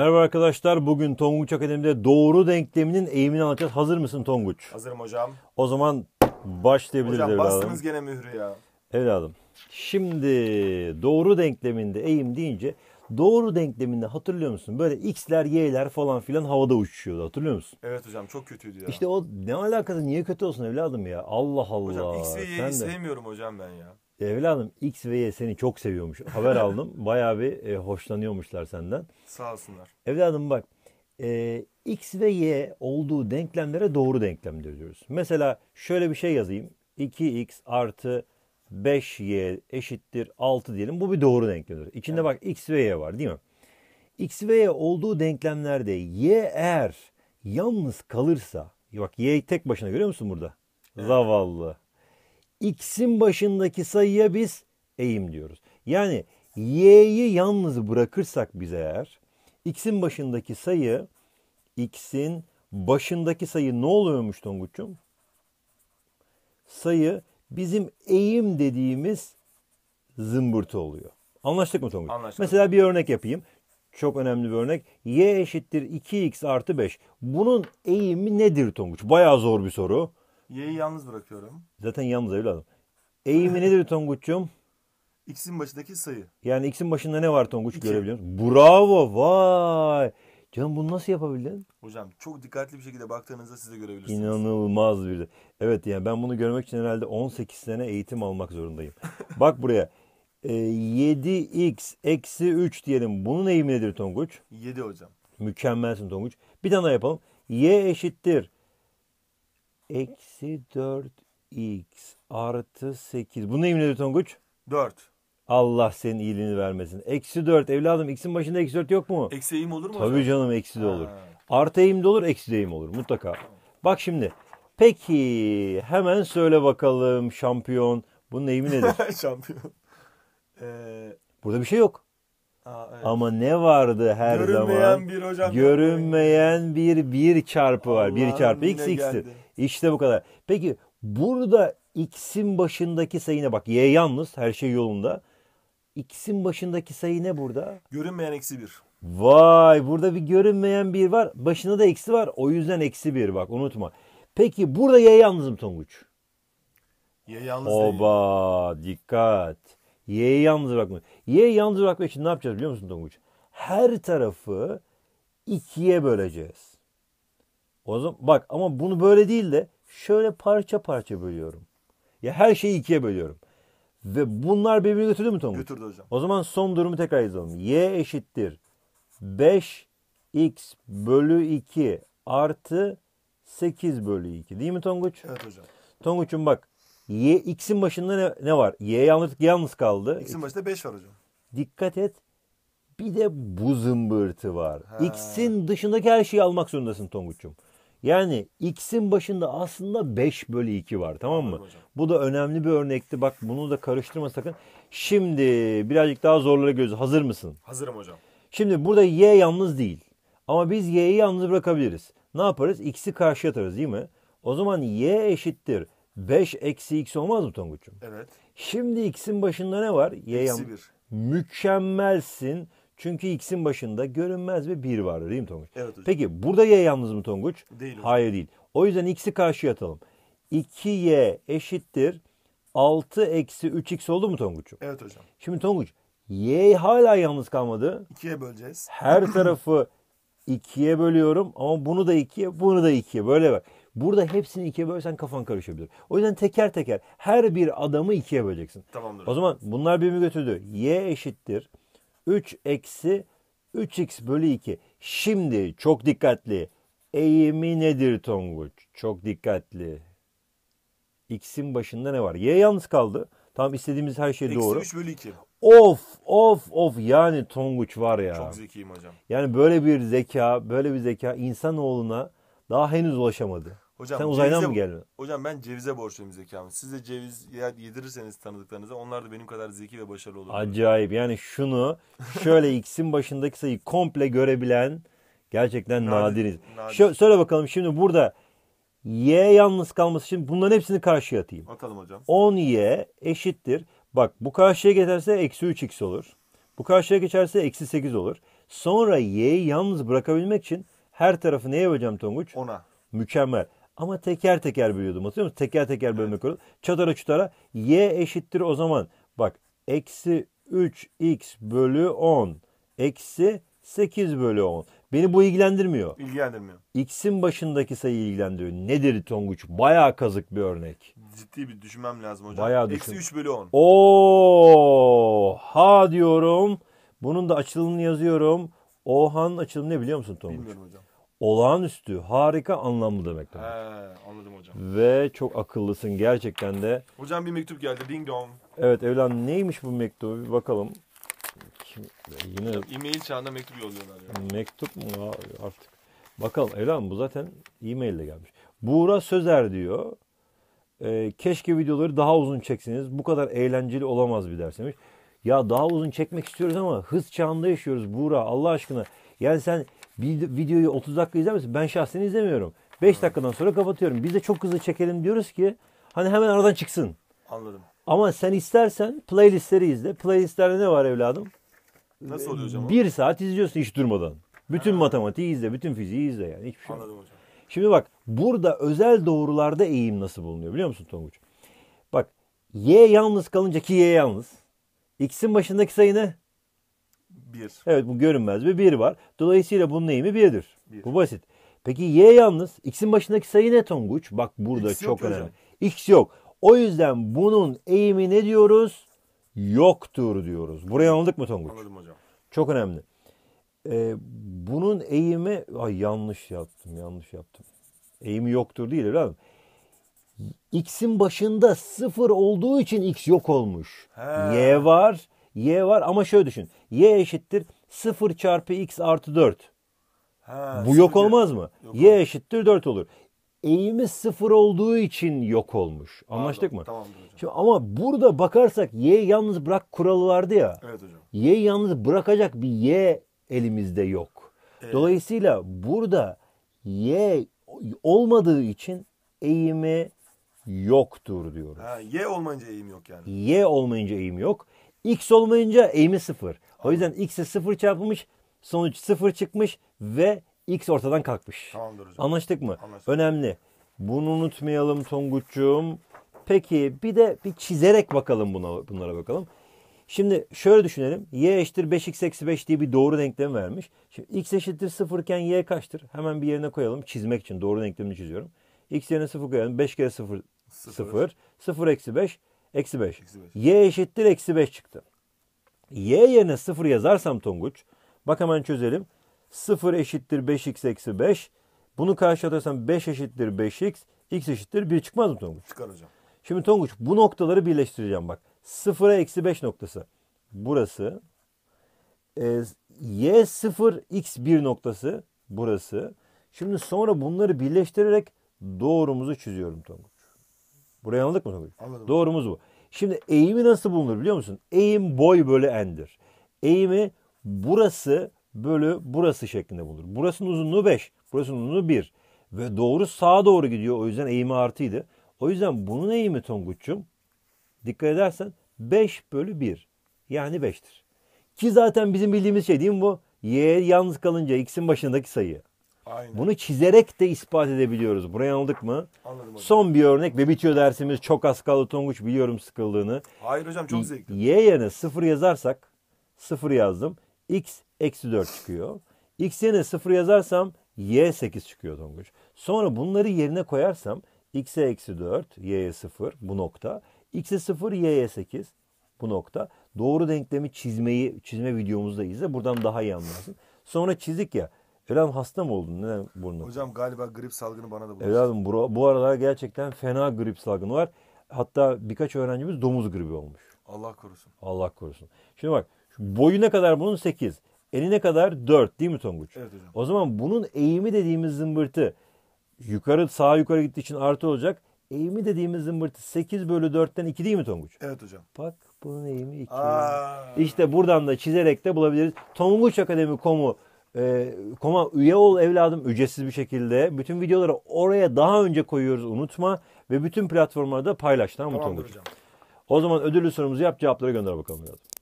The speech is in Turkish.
Merhaba arkadaşlar. Bugün Tonguç Akademi'de doğru denkleminin eğimini anlatacağız. Hazır mısın Tonguç? Hazırım hocam. O zaman başlayabiliriz hocam, evladım. Hocam bastınız gene mührü ya. Evladım. Şimdi doğru denkleminde eğim deyince doğru denkleminde hatırlıyor musun? Böyle x'ler y'ler falan filan havada uçuşuyordu hatırlıyor musun? Evet hocam çok kötüydü ya. İşte o ne alakası niye kötü olsun evladım ya Allah Allah. Hocam x ve y'yi sevmiyorum hocam ben ya. Evladım X ve Y seni çok seviyormuş. Haber aldım. Bayağı bir e, hoşlanıyormuşlar senden. Sağ olsunlar. Evladım bak e, X ve Y olduğu denklemlere doğru denklemdir diyoruz. Mesela şöyle bir şey yazayım. 2X artı 5Y eşittir 6 diyelim. Bu bir doğru denklemdir. İçinde evet. bak X ve Y var değil mi? X ve Y olduğu denklemlerde Y eğer yalnız kalırsa bak Y tek başına görüyor musun burada? Evet. Zavallı x'in başındaki sayıya biz eğim diyoruz. Yani y'yi yalnız bırakırsak biz eğer x'in başındaki sayı x'in başındaki sayı ne oluyormuş Tonguç'um? Sayı bizim eğim dediğimiz zımbırtı oluyor. Anlaştık mı Tonguç? Anlaştık. Mesela bir örnek yapayım. Çok önemli bir örnek. Y eşittir 2x artı 5. Bunun eğimi nedir Tonguç? Bayağı zor bir soru. Y'yi yalnız bırakıyorum. Zaten yalnız evladım. Eğimi nedir Tonguç'cum? X'in başındaki sayı. Yani X'in başında ne var Tonguç İki. görebiliyor musun? Bravo vay. Canım bunu nasıl yapabildin? Hocam çok dikkatli bir şekilde baktığınızda siz de görebilirsiniz. İnanılmaz bir de. Evet yani ben bunu görmek için herhalde 18 sene eğitim almak zorundayım. Bak buraya. E, 7x eksi 3 diyelim. Bunun eğimi nedir Tonguç? 7 hocam. Mükemmelsin Tonguç. Bir tane daha yapalım. Y eşittir Eksi 4x artı 8. Bu neyin Newton güç? 4. Allah senin iyiliğini vermesin. Eksi 4 evladım x'in başında eksi 4 yok mu? Eksi eğim olur mu? Tabii hocam? canım eksi de olur. Ha. Artı eğim de olur eksi de eğim olur mutlaka. Bak şimdi peki hemen söyle bakalım şampiyon. Bunun eğimi nedir? şampiyon. Ee... Burada bir şey yok. Ama ne vardı her Görünmeyen zaman? Bir hocam Görünmeyen bir bir çarpı var. bir çarpı x x'tir. İşte bu kadar. Peki burada x'in başındaki sayı ne? Bak y yalnız her şey yolunda. X'in başındaki sayı ne burada? Görünmeyen eksi bir. Vay burada bir görünmeyen bir var. Başında da eksi var. O yüzden eksi bir bak unutma. Peki burada y yalnız mı Tonguç? Y yalnız Oba değil. dikkat. Y'yi yalnız bırakmak. Y'yi yalnız bırakmak için ne yapacağız biliyor musun Tonguç? Her tarafı ikiye böleceğiz. O zaman bak ama bunu böyle değil de şöyle parça parça bölüyorum. Ya her şeyi ikiye bölüyorum. Ve bunlar birbirini götürdü mü Tonguç? Götürdü hocam. O zaman son durumu tekrar yazalım. Y eşittir 5x bölü 2 artı 8 bölü 2 değil mi Tonguç? Evet hocam. Tonguç'um bak Y, X'in başında ne, ne var? Y yalnız, yalnız kaldı. X'in başında 5 var hocam. Dikkat et. Bir de bu zımbırtı var. X'in dışındaki her şeyi almak zorundasın Tonguç'um. Yani X'in başında aslında 5 bölü 2 var tamam mı? Hocam. Bu da önemli bir örnekti. Bak bunu da karıştırma sakın. Şimdi birazcık daha zorlara göz. Hazır mısın? Hazırım hocam. Şimdi burada Y yalnız değil. Ama biz Y'yi yalnız bırakabiliriz. Ne yaparız? X'i karşıya atarız değil mi? O zaman Y eşittir 5 eksi x olmaz mı Tonguç'um? Evet. Şimdi x'in başında ne var? Y'ye Eksi bir. mükemmelsin. Çünkü x'in başında görünmez bir 1 var değil mi Tonguç? Evet hocam. Peki burada y yalnız mı Tonguç? Değil hocam. Hayır değil. O yüzden x'i karşıya atalım. 2y eşittir 6 eksi 3x oldu mu Tonguç'um? Evet hocam. Şimdi Tonguç y hala yalnız kalmadı. İkiye böleceğiz. Her tarafı ikiye bölüyorum ama bunu da ikiye bunu da ikiye böyle bak. Burada hepsini ikiye bölsen kafan karışabilir. O yüzden teker teker her bir adamı ikiye böleceksin. Tamamdır. O zaman bunlar birbirini götürdü. Y eşittir. 3 eksi 3x bölü 2. Şimdi çok dikkatli. Eğimi nedir Tonguç? Çok dikkatli. X'in başında ne var? Y yalnız kaldı. Tamam istediğimiz her şey doğru. Eksi 3 bölü 2. Of of of yani Tonguç var ya. Çok zekiyim hocam. Yani böyle bir zeka, böyle bir zeka insanoğluna daha henüz ulaşamadı. Hocam, Sen uzaydan cevize, mı geldin? Hocam ben cevize borçluyum zekamı. Siz de ceviz yedirirseniz tanıdıklarınıza onlar da benim kadar zeki ve başarılı olur. Acayip yani şunu şöyle x'in başındaki sayıyı komple görebilen gerçekten nadir, nadiriz. Nadir. Şö- söyle bakalım şimdi burada y yalnız kalması için bunların hepsini karşıya atayım. Atalım hocam. 10y eşittir. Bak bu karşıya geçerse eksi 3x olur. Bu karşıya geçerse eksi 8 olur. Sonra y'yi yalnız bırakabilmek için her tarafı neye böleceğim Tonguç? 10'a. Mükemmel. Ama teker teker bölüyordum. Hatırlıyor musun? Teker teker bölmek evet. Koyuyordum. Çatara çutara y eşittir o zaman. Bak eksi 3x bölü 10. Eksi 8 bölü 10. Beni bu ilgilendirmiyor. İlgilendirmiyor. X'in başındaki sayı ilgilendiriyor. Nedir Tonguç? Bayağı kazık bir örnek. Ciddi bir düşünmem lazım hocam. Bayağı düşün. Eksi 3 bölü 10. Oha diyorum. Bunun da açılımını yazıyorum. Ohan açılımı ne biliyor musun Tonguç? Bilmiyorum hocam olağanüstü, harika, anlamlı demek demek. He, anladım hocam. Ve çok akıllısın gerçekten de. Hocam bir mektup geldi. Ding dong. Evet evlen. neymiş bu mektubu bir bakalım. Kim, yine E-mail çağında mektup yolluyorlar ya. mektup mu artık. Bakalım evlen. bu zaten e-mail'de gelmiş. Buğra Sözer diyor. E, keşke videoları daha uzun çeksiniz. Bu kadar eğlenceli olamaz bir ders demiş. Ya daha uzun çekmek istiyoruz ama hız çağında yaşıyoruz Buğra Allah aşkına. Yani sen videoyu 30 dakika izler misin? Ben şahsen izlemiyorum. 5 dakikadan sonra kapatıyorum. Biz de çok hızlı çekelim diyoruz ki hani hemen aradan çıksın. Anladım. Ama sen istersen playlistleri izle. Playlistlerde ne var evladım? Nasıl oluyor hocam? Bir saat izliyorsun hiç durmadan. Bütün ha. matematiği izle, bütün fiziği izle yani. Hiçbir şey Anladım hocam. Şimdi bak burada özel doğrularda eğim nasıl bulunuyor biliyor musun Tonguç? Bak y yalnız kalınca ki y yalnız. X'in başındaki sayı ne? Bir. Evet bu görünmez bir bir var. Dolayısıyla bunun eğimi birdir. Bir. Bu basit. Peki y yalnız x'in başındaki sayı ne Tonguç? Bak burada X çok önemli. Hocam. X yok. O yüzden bunun eğimi ne diyoruz? Yoktur diyoruz. Burayı anladık mı Tonguç? Anladım hocam. Çok önemli. Ee, bunun eğimi... Ay yanlış yaptım, yanlış yaptım. Eğimi yoktur değil öyle mi? X'in başında sıfır olduğu için X yok olmuş. He. Y var. Y var ama şöyle düşün. Y eşittir 0 çarpı x artı 4. Ha, Bu yok olmaz mı? Yok y olmaz. eşittir 4 olur. Eğimi 0 olduğu için yok olmuş. Anlaştık Pardon, mı? Tamamdır. hocam. Şimdi ama burada bakarsak y yalnız bırak kuralı vardı ya. Evet hocam. Y yalnız bırakacak bir y elimizde yok. Evet. Dolayısıyla burada y olmadığı için eğimi yoktur diyoruz. Ha, y olmayınca eğim yok yani. Y olmayınca eğim yok. X olmayınca eğimi sıfır. O yüzden X'e sıfır çarpılmış. Sonuç sıfır çıkmış ve X ortadan kalkmış. Tamamdır hocam. Anlaştık mı? Anlaştık. Önemli. Bunu unutmayalım Tonguç'cum. Peki bir de bir çizerek bakalım buna, bunlara bakalım. Şimdi şöyle düşünelim. Y eşittir 5x eksi 5 diye bir doğru denklem vermiş. Şimdi x eşittir 0 iken y kaçtır? Hemen bir yerine koyalım çizmek için. Doğru denklemini çiziyorum. x yerine 0 koyalım. 5 kere 0 0. 0 eksi 5 Eksi 5. Y eşittir eksi 5 çıktı. Y yerine 0 yazarsam Tonguç. Bak hemen çözelim. 0 eşittir 5x eksi 5. Bunu karşı atarsam 5 eşittir 5x. X eşittir 1 çıkmaz mı Tonguç? Çıkar hocam. Şimdi Tonguç bu noktaları birleştireceğim bak. 0'a eksi 5 noktası. Burası. E, y 0 x 1 noktası. Burası. Şimdi sonra bunları birleştirerek doğrumuzu çiziyorum Tonguç. Burayı anladık mı? Anladık. Anladım. Doğrumuz bu. Şimdi eğimi nasıl bulunur biliyor musun? Eğim boy bölü endir. Eğimi burası bölü burası şeklinde bulunur. Burasının uzunluğu 5. Burasının uzunluğu 1. Ve doğru sağa doğru gidiyor. O yüzden eğimi artıydı. O yüzden bunun eğimi Tonguç'cum dikkat edersen 5 bölü 1. Yani 5'tir. Ki zaten bizim bildiğimiz şey değil mi bu? Y yalnız kalınca x'in başındaki sayı. Aynen. Bunu çizerek de ispat edebiliyoruz. Burayı anladık mı? Anladım hocam. Son bir örnek ve bitiyor dersimiz. Çok az kaldı Tonguç biliyorum sıkıldığını. Hayır hocam çok zevkli. Y yerine sıfır yazarsak sıfır yazdım. X eksi 4 çıkıyor. X yerine sıfır yazarsam Y 8 çıkıyor Tonguç. Sonra bunları yerine koyarsam X'e eksi 4, Y'ye 0 bu nokta. X'e 0, Y'ye 8 bu nokta. Doğru denklemi çizmeyi, çizme videomuzda izle. Buradan daha iyi anlarsın. Sonra çizik ya. Evladım hasta mı oldun? Neden burnun? Hocam galiba grip salgını bana da bulaştı. Evladım bu, bu aralar gerçekten fena grip salgını var. Hatta birkaç öğrencimiz domuz gribi olmuş. Allah korusun. Allah korusun. Şimdi bak boyu ne kadar bunun 8. Eli ne kadar 4 değil mi Tonguç? Evet hocam. O zaman bunun eğimi dediğimiz zımbırtı yukarı sağa yukarı gittiği için artı olacak. Eğimi dediğimiz zımbırtı 8 bölü 4'ten 2 değil mi Tonguç? Evet hocam. Bak bunun eğimi 2. İşte buradan da çizerek de bulabiliriz. Tonguç Akademi komu e, koma üye ol evladım ücretsiz bir şekilde. Bütün videoları oraya daha önce koyuyoruz unutma. Ve bütün platformlarda paylaş tamam mı Tamamdır hocam. O zaman ödüllü sorumuzu yap cevapları gönder bakalım. evladım.